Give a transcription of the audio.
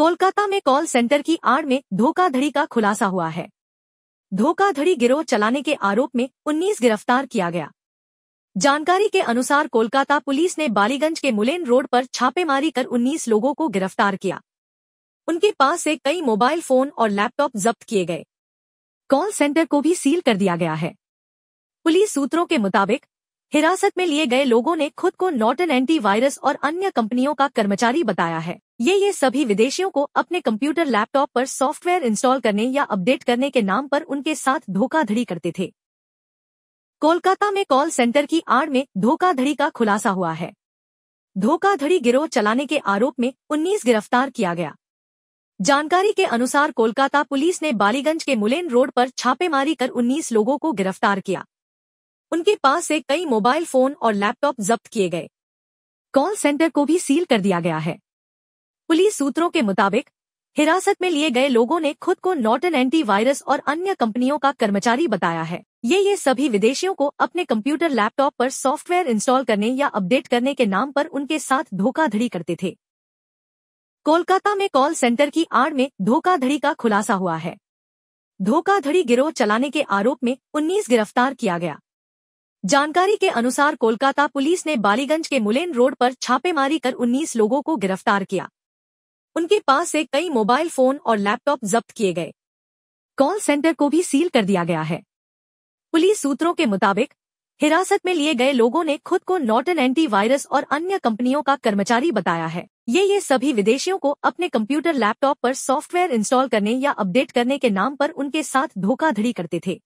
कोलकाता में call centre की आड़ में धोखाधड़ी का खुलासा हुआ है धोखाधड़ी गिरोह चलाने के आरोप में 19 गिरफ्तार किया गया जानकारी के अनुसार कोलकाता पुलिस ने बालीगंज के मुलेन रोड पर छापेमारी कर 19 लोगों को गिरफ्तार किया उनके पास से कई मोबाइल फोन और लैपटॉप जब्त किए गए कॉल सेंटर को भी सील कर दिया गया है पुलिस सूत्रों के मुताबिक हिरासत में लिए गए लोगों ने खुद को नॉटन एंटीवायरस और अन्य कंपनियों का कर्मचारी बताया है ये ये सभी विदेशियों को अपने कंप्यूटर लैपटॉप पर सॉफ्टवेयर इंस्टॉल करने या अपडेट करने के नाम पर उनके साथ धोखाधड़ी करते थे कोलकाता में कॉल सेंटर की आड़ में धोखाधड़ी का खुलासा हुआ है धोखाधड़ी गिरोह चलाने के आरोप में उन्नीस गिरफ्तार किया गया जानकारी के अनुसार कोलकाता पुलिस ने बालीगंज के मुलेन रोड पर छापेमारी कर 19 लोगों को गिरफ्तार किया उनके पास से कई मोबाइल फोन और लैपटॉप जब्त किए गए कॉल सेंटर को भी सील कर दिया गया है पुलिस सूत्रों के मुताबिक हिरासत में लिए गए लोगों ने खुद को नॉटन एंटी वायरस और अन्य कंपनियों का कर्मचारी बताया है ये ये सभी विदेशियों को अपने कंप्यूटर लैपटॉप पर सॉफ्टवेयर इंस्टॉल करने या अपडेट करने के नाम पर उनके साथ धोखाधड़ी करते थे कोलकाता में कॉल सेंटर की आड़ में धोखाधड़ी का खुलासा हुआ है धोखाधड़ी गिरोह चलाने के आरोप में 19 गिरफ्तार किया गया जानकारी के अनुसार कोलकाता पुलिस ने बालीगंज के मुलेन रोड पर छापेमारी कर 19 लोगों को गिरफ्तार किया उनके पास से कई मोबाइल फोन और लैपटॉप जब्त किए गए कॉल सेंटर को भी सील कर दिया गया है पुलिस सूत्रों के मुताबिक हिरासत में लिए गए लोगों ने खुद को नॉटन एंटीवायरस और अन्य कंपनियों का कर्मचारी बताया है ये ये सभी विदेशियों को अपने कंप्यूटर लैपटॉप पर सॉफ्टवेयर इंस्टॉल करने या अपडेट करने के नाम पर उनके साथ धोखाधड़ी करते थे